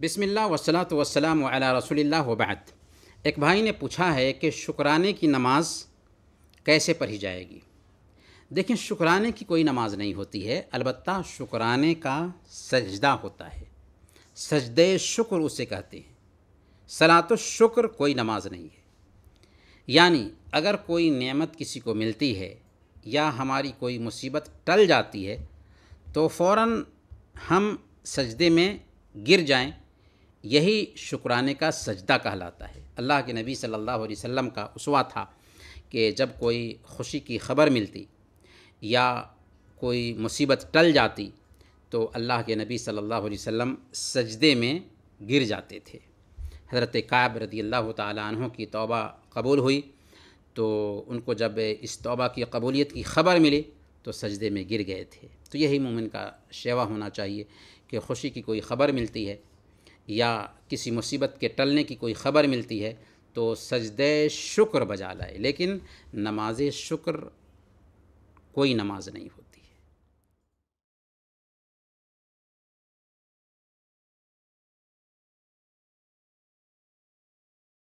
बिसमिल्ल वसलात वसलाम अला रसोल्ला वबाद एक भाई ने पूछा है कि शुक्राने की नमाज़ कैसे पढ़ी जाएगी देखिए शुक्राने की कोई नमाज नहीं होती है अलबत् शुक्राने का सजदा होता है सजदे शुक्र उसे कहते हैं सलात शुक्र कोई नमाज नहीं है यानी अगर कोई नेमत किसी को मिलती है या हमारी कोई मुसीबत टल जाती है तो फ़ौर हम सजदे में गिर जाएं यही शुक्राने का सजदा कहलाता है अल्लाह के नबी सल्लल्लाहु अलैहि वसल्लम का उसवा था कि जब कोई खुशी की खबर मिलती या कोई मुसीबत टल जाती तो अल्लाह के नबी सल्लल्लाहु अलैहि वसल्लम सजदे में गिर जाते थे हज़रत कायब रदी अल्लाह तहों की तौबा कबूल हुई तो उनको जब इस तौबा की कबूलियत की खबर मिली तो सजदे में गिर गए थे तो यही मोमिन का शेवा होना चाहिए कि खुशी की कोई खबर मिलती है या किसी मुसीबत के टलने की कोई ख़बर मिलती है तो सजद शुक्र बजा लाए लेकिन नमाज शुक्र कोई नमाज नहीं होती